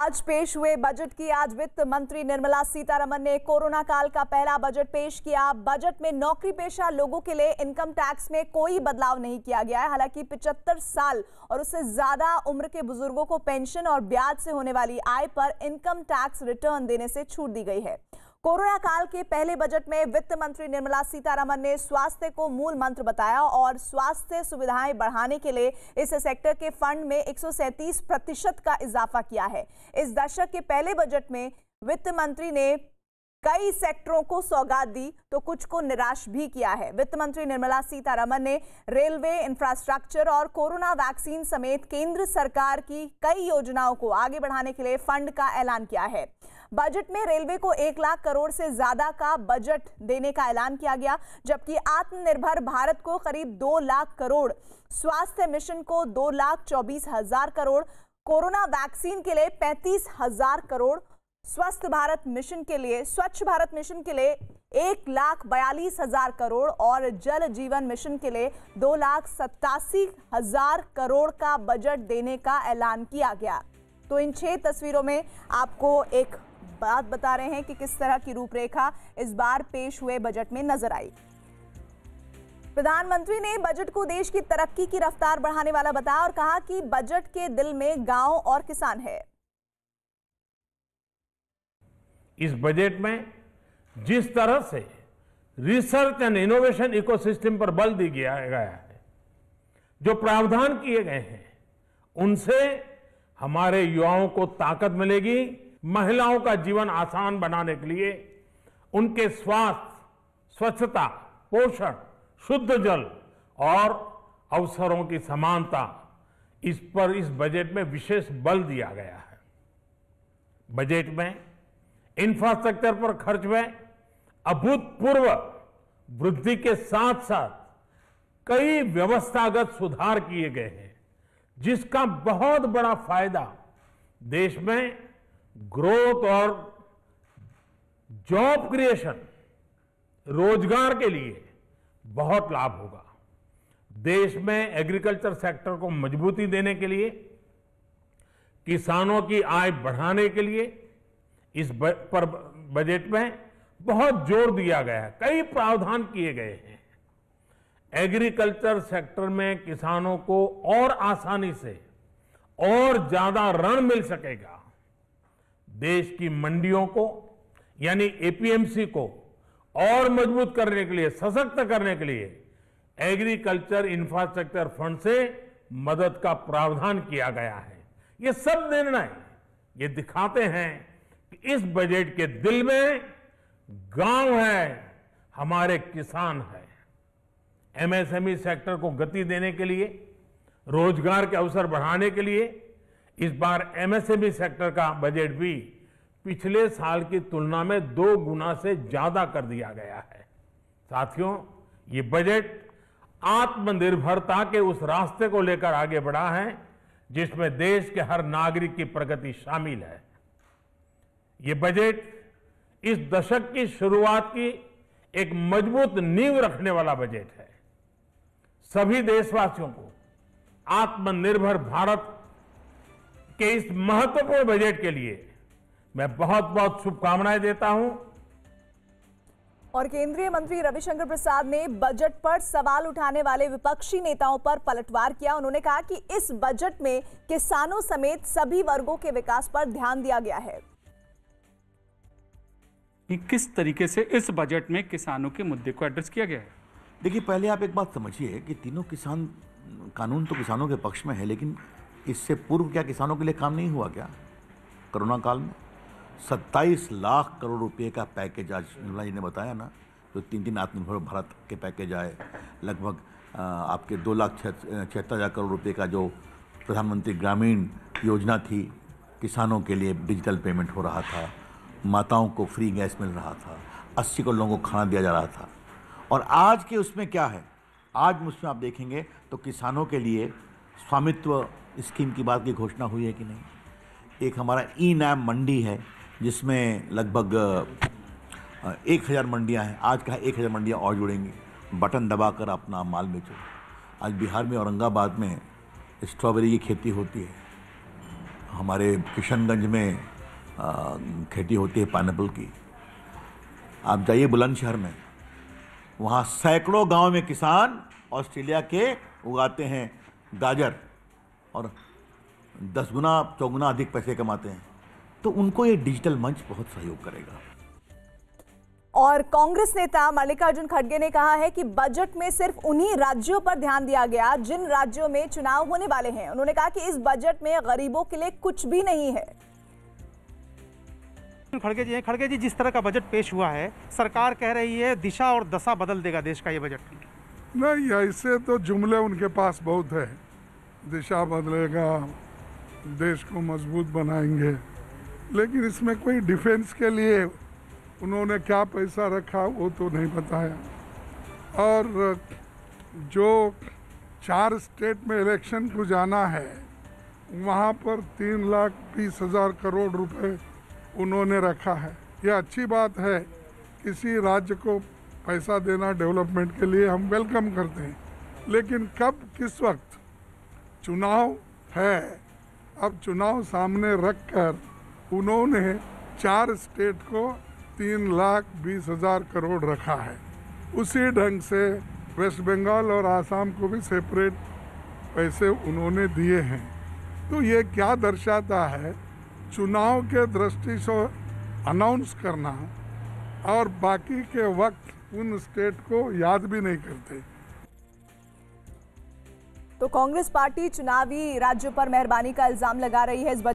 आज पेश हुए बजट की आज वित्त मंत्री निर्मला सीतारमन ने कोरोना काल का पहला बजट पेश किया बजट में नौकरी पेशा लोगों के लिए इनकम टैक्स में कोई बदलाव नहीं किया गया है हालांकि 75 साल और उससे ज्यादा उम्र के बुजुर्गों को पेंशन और ब्याज से होने वाली आय पर इनकम टैक्स रिटर्न देने से छूट दी गई है कोरोना काल के पहले बजट में वित्त मंत्री निर्मला सीतारमन ने स्वास्थ्य को मूल मंत्र बताया और स्वास्थ्य सुविधाएं बढ़ाने के लिए इस सेक्टर के फंड में 137 प्रतिशत का इजाफा किया है इस दशक के पहले बजट में वित्त मंत्री ने कई सेक्टरों को सौगात दी तो कुछ को निराश भी किया है वित्त मंत्री निर्मला सीतारमन ने रेलवे इंफ्रास्ट्रक्चर और कोरोना वैक्सीन समेत केंद्र सरकार की कई योजनाओं को आगे बढ़ाने के लिए फंड का ऐलान किया है बजट में रेलवे को एक लाख करोड़ से ज्यादा का बजट देने का ऐलान किया गया जबकि आत्मनिर्भर भारत को करीब दो लाख करोड़ स्वास्थ्य मिशन को दो लाख चौबीस हजार करोड़ कोरोना वैक्सीन के लिए पैंतीस हजार करोड़ स्वस्थ भारत मिशन के लिए स्वच्छ भारत मिशन के लिए एक लाख बयालीस हजार करोड़ और जल जीवन मिशन के लिए दो लाख सत्तासी हजार करोड़ का बजट देने का ऐलान किया गया तो इन छह तस्वीरों में आपको एक बात बता रहे हैं कि किस तरह की रूपरेखा इस बार पेश हुए बजट में नजर आई प्रधानमंत्री ने बजट को देश की तरक्की की रफ्तार बढ़ाने वाला बताया और कहा कि बजट के दिल में गांव और किसान है इस बजट में जिस तरह से रिसर्च एंड इनोवेशन इकोसिस्टम पर बल दिया गया है जो प्रावधान किए गए हैं उनसे हमारे युवाओं को ताकत मिलेगी महिलाओं का जीवन आसान बनाने के लिए उनके स्वास्थ्य स्वच्छता पोषण शुद्ध जल और अवसरों की समानता इस पर इस बजट में विशेष बल दिया गया है बजट में इंफ्रास्ट्रक्चर पर खर्च में अभूतपूर्व वृद्धि के साथ साथ कई व्यवस्थागत सुधार किए गए हैं जिसका बहुत बड़ा फायदा देश में ग्रोथ और जॉब क्रिएशन रोजगार के लिए बहुत लाभ होगा देश में एग्रीकल्चर सेक्टर को मजबूती देने के लिए किसानों की आय बढ़ाने के लिए इस पर बजट में बहुत जोर दिया गया है कई प्रावधान किए गए हैं एग्रीकल्चर सेक्टर में किसानों को और आसानी से और ज्यादा ऋण मिल सकेगा देश की मंडियों को यानी एपीएमसी को और मजबूत करने के लिए सशक्त करने के लिए एग्रीकल्चर इंफ्रास्ट्रक्चर फंड से मदद का प्रावधान किया गया है ये सब निर्णय ये दिखाते हैं इस बजट के दिल में गांव है हमारे किसान है एमएसएमई e सेक्टर को गति देने के लिए रोजगार के अवसर बढ़ाने के लिए इस बार एमएसएमई e सेक्टर का बजट भी पिछले साल की तुलना में दो गुना से ज्यादा कर दिया गया है साथियों ये बजट आत्मनिर्भरता के उस रास्ते को लेकर आगे बढ़ा है जिसमें देश के हर नागरिक की प्रगति शामिल है ये बजट इस दशक की शुरुआत की एक मजबूत नींव रखने वाला बजट है सभी देशवासियों को आत्मनिर्भर भारत के इस महत्वपूर्ण बजट के लिए मैं बहुत बहुत शुभकामनाएं देता हूं और केंद्रीय मंत्री रविशंकर प्रसाद ने बजट पर सवाल उठाने वाले विपक्षी नेताओं पर पलटवार किया उन्होंने कहा कि इस बजट में किसानों समेत सभी वर्गों के विकास पर ध्यान दिया गया है कि किस तरीके से इस बजट में किसानों के मुद्दे को एड्रेस किया गया है देखिए पहले आप एक बात समझिए कि तीनों किसान कानून तो किसानों के पक्ष में है लेकिन इससे पूर्व क्या किसानों के लिए काम नहीं हुआ क्या कोरोना काल में सत्ताईस लाख करोड़ रुपए का पैकेज आज निर्मला जी ने बताया ना जो तीन तीन आत्मनिर्भर भारत के पैकेज आए लगभग आपके दो लाख छिहत्तर हज़ार करोड़ रुपए का जो प्रधानमंत्री ग्रामीण योजना थी किसानों के लिए डिजिटल पेमेंट हो रहा था माताओं को फ्री गैस मिल रहा था अस्सी करोड़ लोगों को खाना दिया जा रहा था और आज के उसमें क्या है आज उसमें आप देखेंगे तो किसानों के लिए स्वामित्व स्कीम की बात की घोषणा हुई है कि नहीं एक हमारा ई e नैम मंडी है जिसमें लगभग एक हज़ार मंडियाँ हैं आज का एक हज़ार मंडियाँ और जुड़ेंगी बटन दबाकर अपना माल बेचो आज बिहार में औरंगाबाद में स्ट्रॉबेरी की खेती होती है हमारे किशनगंज में खेती होती है पाइनएप्पल की आप जाइए बुलंदशहर में वहाँ सैकड़ों गांव में किसान ऑस्ट्रेलिया के उगाते हैं गाजर और दस गुना चौगुना अधिक पैसे कमाते हैं तो उनको ये डिजिटल मंच बहुत सहयोग करेगा और कांग्रेस नेता मल्लिकार्जुन खड़गे ने कहा है कि बजट में सिर्फ उन्हीं राज्यों पर ध्यान दिया गया जिन राज्यों में चुनाव होने वाले हैं उन्होंने कहा कि इस बजट में गरीबों के लिए कुछ भी नहीं है खड़गे जी खड़गे जी जिस तरह का बजट पेश हुआ है सरकार कह रही है दिशा और दशा बदल देगा देश का ये बजट नहीं ऐसे तो जुमले उनके पास बहुत है दिशा बदलेगा देश को मजबूत बनाएंगे लेकिन इसमें कोई डिफेंस के लिए उन्होंने क्या पैसा रखा वो तो नहीं बताया और जो चार स्टेट में इलेक्शन को जाना है वहाँ पर तीन लाख बीस हज़ार करोड़ रुपए उन्होंने रखा है यह अच्छी बात है किसी राज्य को पैसा देना डेवलपमेंट के लिए हम वेलकम करते हैं लेकिन कब किस वक्त चुनाव है अब चुनाव सामने रख कर उन्होंने चार स्टेट को तीन लाख बीस हज़ार करोड़ रखा है उसी ढंग से वेस्ट बंगाल और आसाम को भी सेपरेट पैसे उन्होंने दिए हैं तो ये क्या दर्शाता है चुनाव के दृष्टि से अनाउंस करना और बाकी के वक्त उन स्टेट को याद भी नहीं करते तो कांग्रेस पार्टी चुनावी राज्यों पर मेहरबानी का इल्जाम लगा रही है इस